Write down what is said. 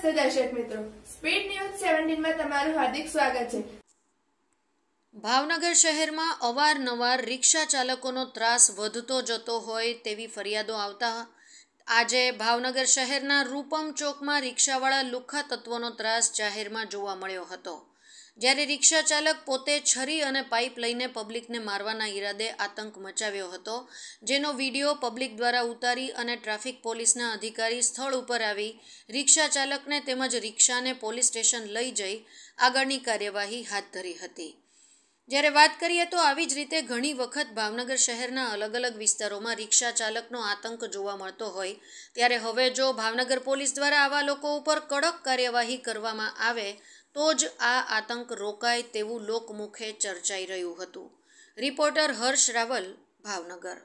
નમસ્તે દર્શક મિત્રો સ્પીડ ન્યૂઝ સેવન્ટીનમાં તમારું હાર્દિક સ્વાગત છે ભાવનગર શહેરમાં અવારનવાર રિક્ષા ચાલકોનો ત્રાસ વધતો જતો હોય તેવી ફરિયાદો આવતા આજે ભાવનગર શહેરના રૂપમ ચોકમાં રિક્ષાવાળા લુખ્ખા તત્વોનો ત્રાસ જાહેરમાં જોવા મળ્યો હતો જ્યારે રિક્ષા ચાલક પોતે છરી અને પાઇપ લઈને પબ્લિકને મારવાના ઈરાદે આતંક મચાવ્યો હતો જેનો વિડીયો પબ્લિક દ્વારા ઉતારી અને ટ્રાફિક પોલીસના અધિકારી સ્થળ ઉપર આવી રિક્ષા ચાલકને તેમજ રિક્ષાને પોલીસ સ્ટેશન લઈ જઈ આગળની કાર્યવાહી હાથ ધરી હતી જ્યારે વાત કરીએ તો આવી જ રીતે ઘણી વખત ભાવનગર શહેરના અલગ અલગ વિસ્તારોમાં રિક્ષા ચાલકનો આતંક જોવા મળતો હોય ત્યારે હવે જો ભાવનગર પોલીસ દ્વારા આવા લોકો ઉપર કડક કાર્યવાહી કરવામાં આવે તો જ આ આતંક રોકાય તેવું લોકમુખે ચર્ચાઈ રહ્યું હતું રિપોર્ટર હર્ષ રાવલ ભાવનગર